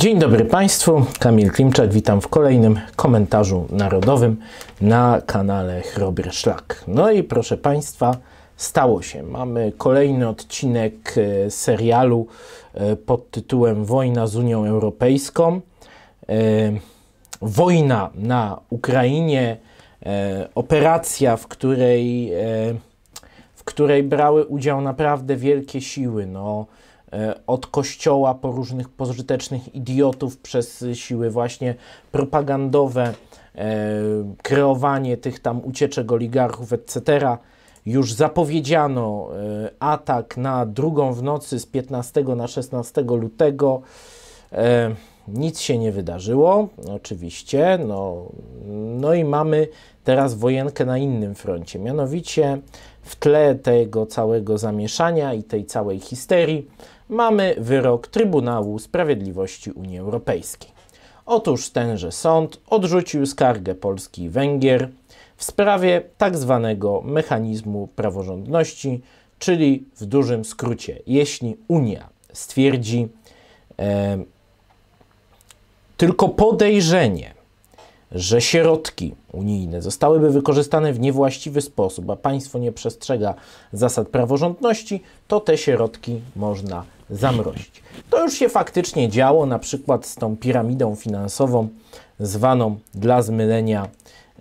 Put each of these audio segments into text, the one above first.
Dzień dobry Państwu, Kamil Klimczak, witam w kolejnym komentarzu narodowym na kanale Chrobry Szlak. No i proszę Państwa, stało się. Mamy kolejny odcinek e, serialu e, pod tytułem Wojna z Unią Europejską. E, wojna na Ukrainie, operacja, w której, w której brały udział naprawdę wielkie siły. No, E, od kościoła po różnych pożytecznych idiotów przez siły właśnie propagandowe, e, kreowanie tych tam ucieczek oligarchów, etc. Już zapowiedziano e, atak na drugą w nocy z 15 na 16 lutego. Nic się nie wydarzyło, oczywiście. No, no i mamy teraz wojenkę na innym froncie. Mianowicie w tle tego całego zamieszania i tej całej histerii mamy wyrok Trybunału Sprawiedliwości Unii Europejskiej. Otóż tenże sąd odrzucił skargę Polski i Węgier w sprawie tak zwanego mechanizmu praworządności, czyli w dużym skrócie, jeśli Unia stwierdzi e, tylko podejrzenie, że środki unijne zostałyby wykorzystane w niewłaściwy sposób, a państwo nie przestrzega zasad praworządności, to te środki można zamrozić. To już się faktycznie działo, na przykład z tą piramidą finansową, zwaną dla zmylenia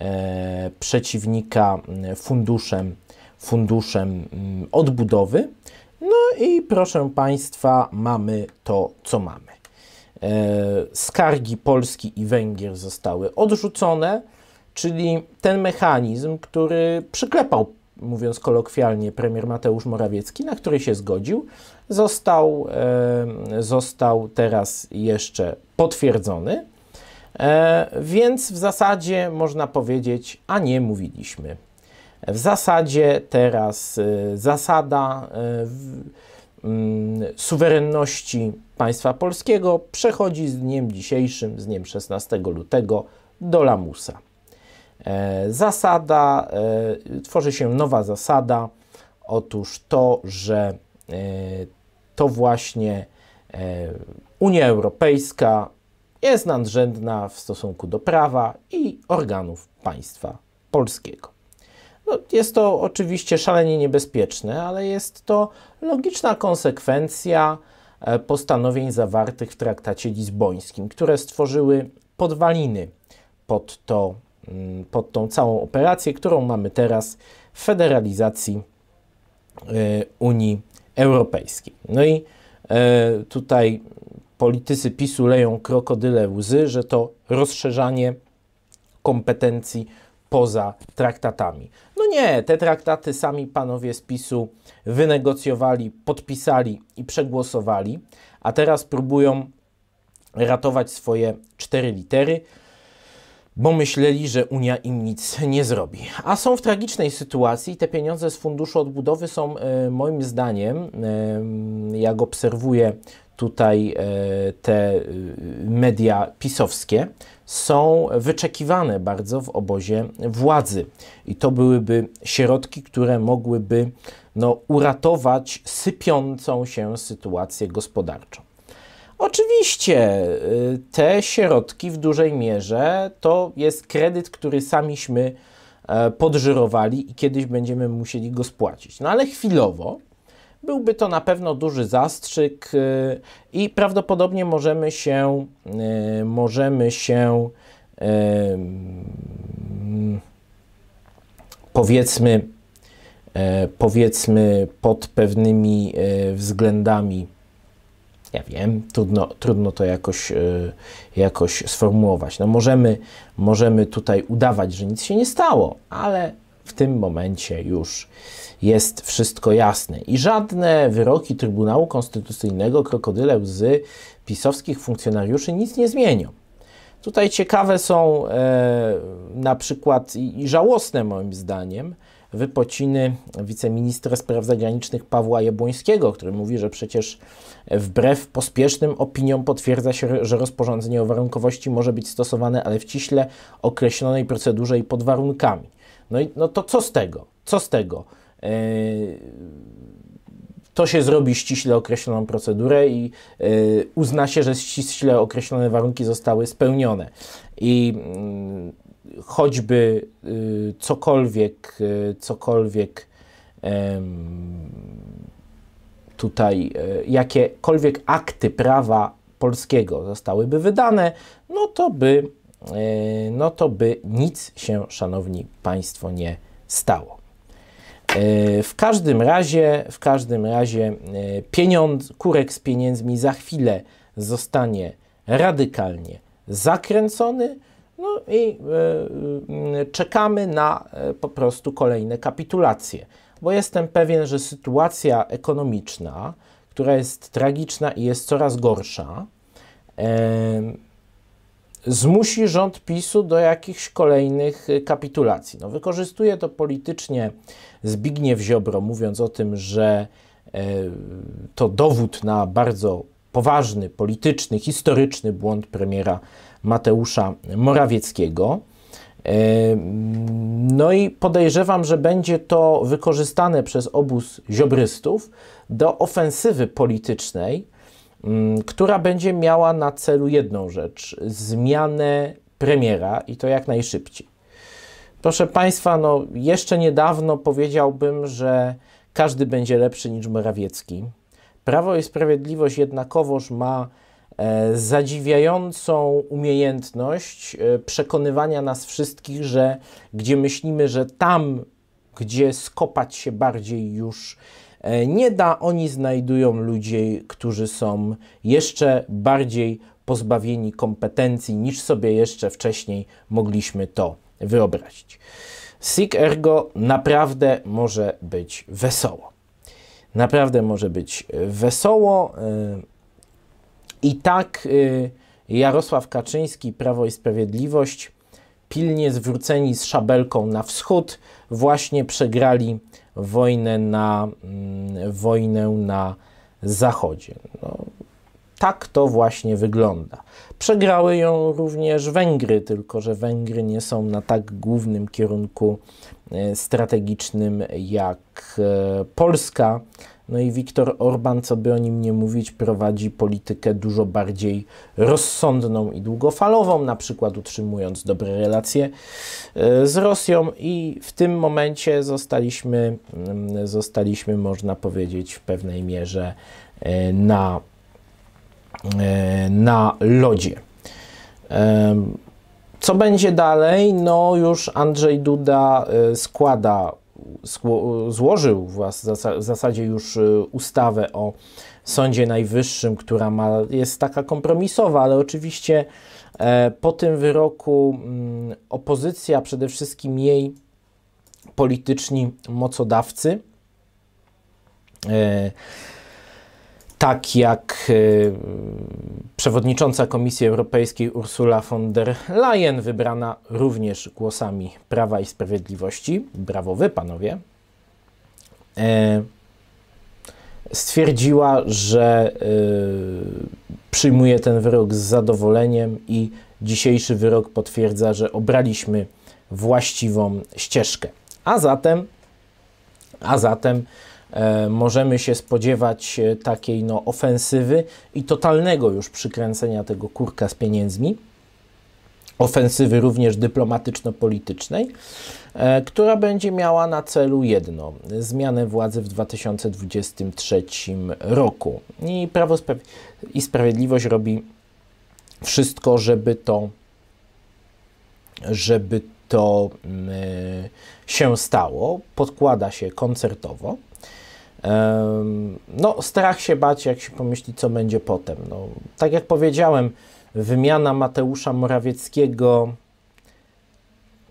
e, przeciwnika mm, funduszem, funduszem mm, odbudowy. No i proszę Państwa, mamy to, co mamy. E, skargi Polski i Węgier zostały odrzucone, czyli ten mechanizm, który przyklepał mówiąc kolokwialnie, premier Mateusz Morawiecki, na który się zgodził, został, został teraz jeszcze potwierdzony. E, więc w zasadzie można powiedzieć, a nie mówiliśmy. W zasadzie teraz e, zasada e, mm, suwerenności państwa polskiego przechodzi z dniem dzisiejszym, z dniem 16 lutego, do lamusa. E, zasada, e, tworzy się nowa zasada, otóż to, że e, to właśnie Unia Europejska jest nadrzędna w stosunku do prawa i organów państwa polskiego. No, jest to oczywiście szalenie niebezpieczne, ale jest to logiczna konsekwencja postanowień zawartych w traktacie lizbońskim, które stworzyły podwaliny pod to Mm, pod tą całą operację, którą mamy teraz w federalizacji e, Unii Europejskiej. No i e, tutaj politycy PiSu leją krokodyle łzy, że to rozszerzanie kompetencji poza traktatami. No nie, te traktaty sami panowie z PiSu wynegocjowali, podpisali i przegłosowali, a teraz próbują ratować swoje cztery litery bo myśleli, że Unia im nic nie zrobi. A są w tragicznej sytuacji. Te pieniądze z Funduszu Odbudowy są e, moim zdaniem, e, jak obserwuję tutaj e, te media pisowskie, są wyczekiwane bardzo w obozie władzy. I to byłyby środki, które mogłyby no, uratować sypiącą się sytuację gospodarczą. Oczywiście y, te środki w dużej mierze to jest kredyt, który samiśmy e, podżyrowali i kiedyś będziemy musieli go spłacić. No ale chwilowo byłby to na pewno duży zastrzyk y, i prawdopodobnie możemy się y, możemy się powiedzmy e, powiedzmy pod pewnymi e, względami ja wiem, trudno, trudno to jakoś, e, jakoś sformułować. No możemy, możemy tutaj udawać, że nic się nie stało, ale w tym momencie już jest wszystko jasne. I żadne wyroki Trybunału Konstytucyjnego krokodyle łzy pisowskich funkcjonariuszy nic nie zmienią. Tutaj ciekawe są e, na przykład i, i żałosne moim zdaniem wypociny wiceministra spraw zagranicznych Pawła Jabłońskiego, który mówi, że przecież wbrew pospiesznym opiniom potwierdza się, że rozporządzenie o warunkowości może być stosowane, ale w ciśle określonej procedurze i pod warunkami. No i no to co z tego? Co z tego? Yy to się zrobi ściśle określoną procedurę i y, uzna się, że ściśle określone warunki zostały spełnione. I y, choćby y, cokolwiek, y, cokolwiek tutaj, e, jakiekolwiek akty prawa polskiego zostałyby wydane, no to by, e, no to by nic się, szanowni państwo, nie stało. E, w każdym razie, w każdym razie pieniądz, kurek z pieniędzmi za chwilę zostanie radykalnie zakręcony, no i e, e, czekamy na e, po prostu kolejne kapitulacje, bo jestem pewien, że sytuacja ekonomiczna, która jest tragiczna i jest coraz gorsza, zmusi rząd PiSu do jakichś kolejnych kapitulacji. No, wykorzystuje to politycznie Zbigniew Ziobro, mówiąc o tym, że to dowód na bardzo poważny, polityczny, historyczny błąd premiera Mateusza Morawieckiego. E, no i podejrzewam, że będzie to wykorzystane przez obóz ziobrystów do ofensywy politycznej, mm, która będzie miała na celu jedną rzecz zmianę premiera i to jak najszybciej. Proszę Państwa, no jeszcze niedawno powiedziałbym, że każdy będzie lepszy niż Morawiecki. Prawo i Sprawiedliwość jednakowoż ma E, zadziwiającą umiejętność e, przekonywania nas wszystkich, że gdzie myślimy, że tam, gdzie skopać się bardziej już e, nie da, oni znajdują ludzi, którzy są jeszcze bardziej pozbawieni kompetencji niż sobie jeszcze wcześniej mogliśmy to wyobrazić. Sick ergo naprawdę może być wesoło. Naprawdę może być wesoło. I tak y, Jarosław Kaczyński, Prawo i Sprawiedliwość pilnie zwróceni z szabelką na wschód, właśnie przegrali wojnę na, mm, wojnę na zachodzie. No, tak to właśnie wygląda. Przegrały ją również Węgry, tylko że Węgry nie są na tak głównym kierunku y, strategicznym jak y, Polska. No i Viktor Orban, co by o nim nie mówić, prowadzi politykę dużo bardziej rozsądną i długofalową, na przykład utrzymując dobre relacje e, z Rosją, i w tym momencie zostaliśmy, mm, zostaliśmy można powiedzieć, w pewnej mierze e, na, e, na lodzie. Co będzie dalej? No, już Andrzej Duda składa złożył w zasadzie już y, ustawę o Sądzie Najwyższym, która ma, jest taka kompromisowa, ale oczywiście e, po tym wyroku mm, opozycja, przede wszystkim jej polityczni mocodawcy, e, tak jak y, przewodnicząca Komisji Europejskiej Ursula von der Leyen, wybrana również głosami Prawa i Sprawiedliwości, brawo wy panowie, e, stwierdziła, że y, przyjmuje ten wyrok z zadowoleniem i dzisiejszy wyrok potwierdza, że obraliśmy właściwą ścieżkę. A zatem, a zatem E, możemy się spodziewać e, takiej no, ofensywy i totalnego już przykręcenia tego kurka z pieniędzmi. Ofensywy również dyplomatyczno-politycznej, e, która będzie miała na celu jedno zmianę władzy w 2023 roku. I Prawo i Sprawiedliwość robi wszystko, żeby to, żeby to mm, się stało. Podkłada się koncertowo. No, strach się bać, jak się pomyśli, co będzie potem. No, tak jak powiedziałem, wymiana Mateusza Morawieckiego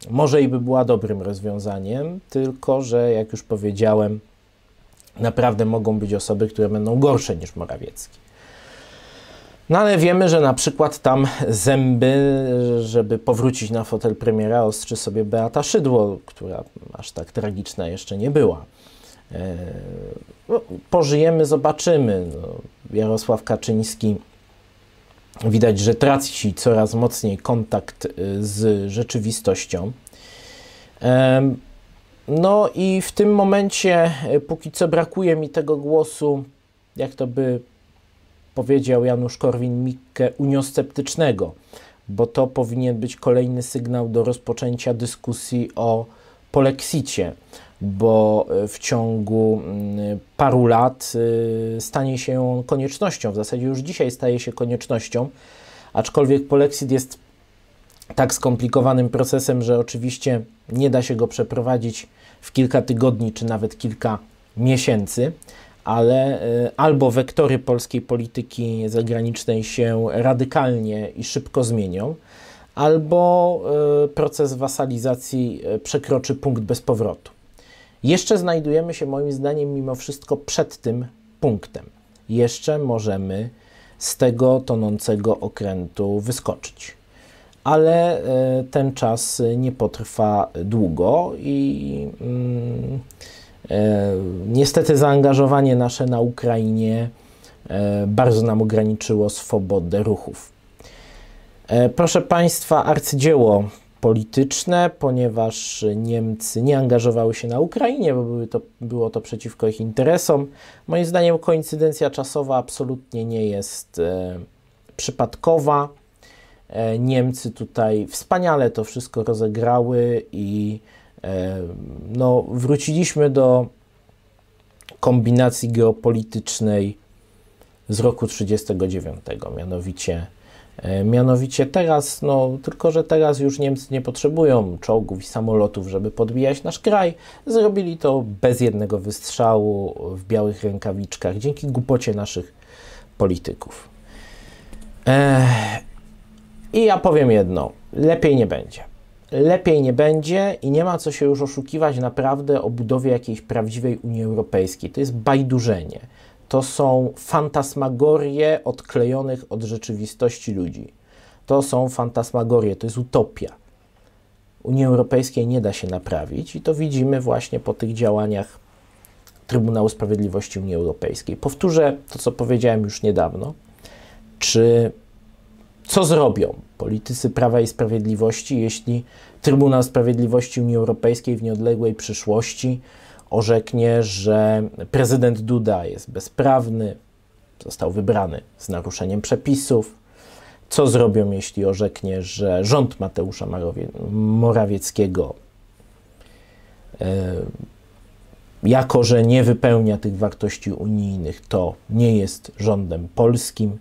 może i by była dobrym rozwiązaniem, tylko że, jak już powiedziałem, naprawdę mogą być osoby, które będą gorsze niż Morawiecki. No ale wiemy, że na przykład tam zęby, żeby powrócić na fotel premiera, ostrzy sobie Beata Szydło, która aż tak tragiczna jeszcze nie była. E, no, pożyjemy, zobaczymy. No, Jarosław Kaczyński widać, że traci coraz mocniej kontakt e, z rzeczywistością. E, no i w tym momencie póki co brakuje mi tego głosu, jak to by powiedział Janusz Korwin-Mikke, uniosceptycznego, bo to powinien być kolejny sygnał do rozpoczęcia dyskusji o polexicie bo e, w ciągu mm, paru lat e, stanie się koniecznością. W zasadzie już dzisiaj staje się koniecznością, aczkolwiek polexit jest tak skomplikowanym procesem, że oczywiście nie da się go przeprowadzić w kilka tygodni czy nawet kilka miesięcy, ale e, albo wektory polskiej polityki zagranicznej się radykalnie i szybko zmienią, albo proces wasalizacji przekroczy punkt bezpowrotu. Jeszcze znajdujemy się, moim zdaniem, mimo wszystko przed tym punktem. Jeszcze możemy z tego tonącego okrętu wyskoczyć. Ale e, ten czas nie potrwa długo i mm, e, niestety zaangażowanie nasze na Ukrainie e, bardzo nam ograniczyło swobodę ruchów. E, proszę Państwa, arcydzieło polityczne, ponieważ Niemcy nie angażowały się na Ukrainie, bo były to, było to przeciwko ich interesom. Moim zdaniem koincydencja czasowa absolutnie nie jest e, przypadkowa. E, Niemcy tutaj wspaniale to wszystko rozegrały i e, no, wróciliśmy do kombinacji geopolitycznej z roku 1939, mianowicie E, mianowicie teraz, no tylko że teraz już Niemcy nie potrzebują czołgów i samolotów, żeby podbijać nasz kraj. Zrobili to bez jednego wystrzału w białych rękawiczkach, dzięki głupocie naszych polityków. E, I ja powiem jedno: lepiej nie będzie. Lepiej nie będzie i nie ma co się już oszukiwać naprawdę o budowie jakiejś prawdziwej Unii Europejskiej. To jest bajdurzenie to są fantasmagorie odklejonych od rzeczywistości ludzi. To są fantasmagorie, to jest utopia. Unii Europejskiej nie da się naprawić i to widzimy właśnie po tych działaniach Trybunału Sprawiedliwości Unii Europejskiej. Powtórzę to, co powiedziałem już niedawno. Czy co zrobią politycy Prawa i Sprawiedliwości, jeśli Trybunał Sprawiedliwości Unii Europejskiej w nieodległej przyszłości orzeknie, że prezydent Duda jest bezprawny, został wybrany z naruszeniem przepisów. Co zrobią, jeśli orzeknie, że rząd Mateusza Morawieckiego e, jako że nie wypełnia tych wartości unijnych, to nie jest rządem polskim.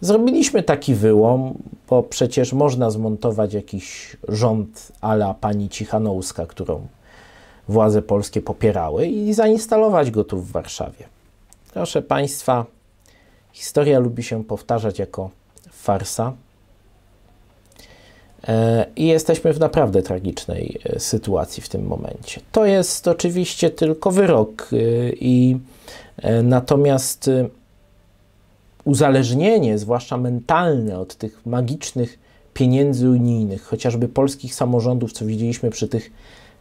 Zrobiliśmy taki wyłom, bo przecież można zmontować jakiś rząd ala pani Cichanouska, którą władze polskie popierały i zainstalować go tu w Warszawie. Proszę Państwa, historia lubi się powtarzać jako farsa. E, I jesteśmy w naprawdę tragicznej e, sytuacji w tym momencie. To jest oczywiście tylko wyrok, e, i natomiast uzależnienie, zwłaszcza mentalne, od tych magicznych pieniędzy unijnych, chociażby polskich samorządów, co widzieliśmy przy tych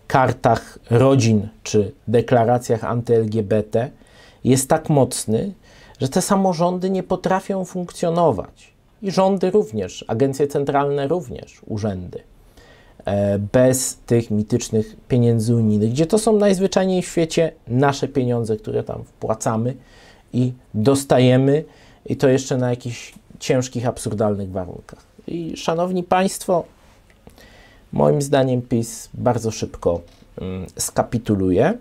kartach rodzin czy deklaracjach antyLGBT jest tak mocny, że te samorządy nie potrafią funkcjonować. I rządy również, agencje centralne również, urzędy. E, bez tych mitycznych pieniędzy unijnych, gdzie to są najzwyczajniej w świecie nasze pieniądze, które tam wpłacamy i dostajemy, i to jeszcze na jakichś ciężkich, absurdalnych warunkach. I szanowni Państwo, Moim zdaniem PiS bardzo szybko mm, skapituluje.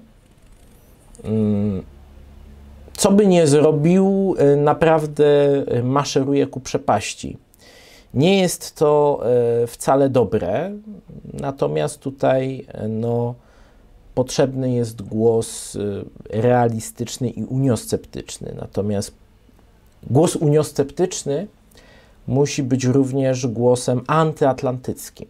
Mm, co by nie zrobił, y, naprawdę y, maszeruje ku przepaści. Nie jest to y, wcale dobre, natomiast tutaj no, potrzebny jest głos realistyczny i uniosceptyczny. Natomiast głos uniosceptyczny musi być również głosem antyatlantyckim.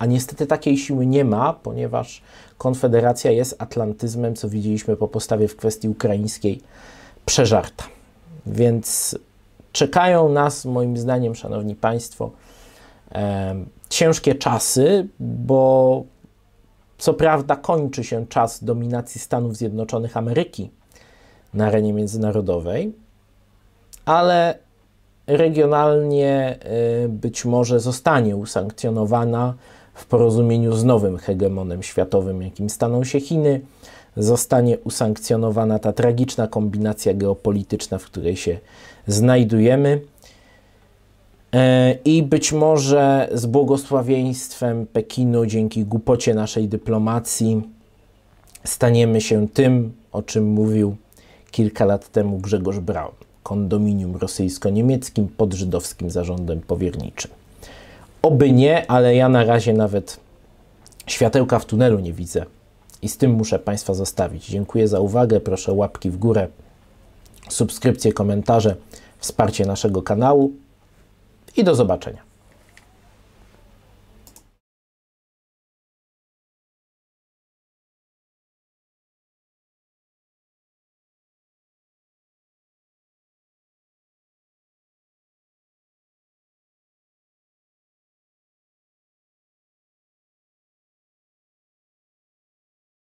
A niestety takiej siły nie ma, ponieważ Konfederacja jest atlantyzmem, co widzieliśmy po postawie w kwestii ukraińskiej, przeżarta. Więc czekają nas, moim zdaniem, szanowni państwo, e, ciężkie czasy, bo co prawda kończy się czas dominacji Stanów Zjednoczonych Ameryki na arenie międzynarodowej, ale regionalnie y, być może zostanie usankcjonowana w porozumieniu z nowym hegemonem światowym, jakim staną się Chiny, zostanie usankcjonowana ta tragiczna kombinacja geopolityczna, w której się znajdujemy. E, I być może z błogosławieństwem Pekinu, dzięki głupocie naszej dyplomacji, staniemy się tym, o czym mówił kilka lat temu Grzegorz Braun kondominium rosyjsko-niemieckim pod żydowskim zarządem powierniczym. Oby nie, ale ja na razie nawet światełka w tunelu nie widzę. I z tym muszę Państwa zostawić. Dziękuję za uwagę. Proszę łapki w górę, subskrypcje, komentarze, wsparcie naszego kanału i do zobaczenia.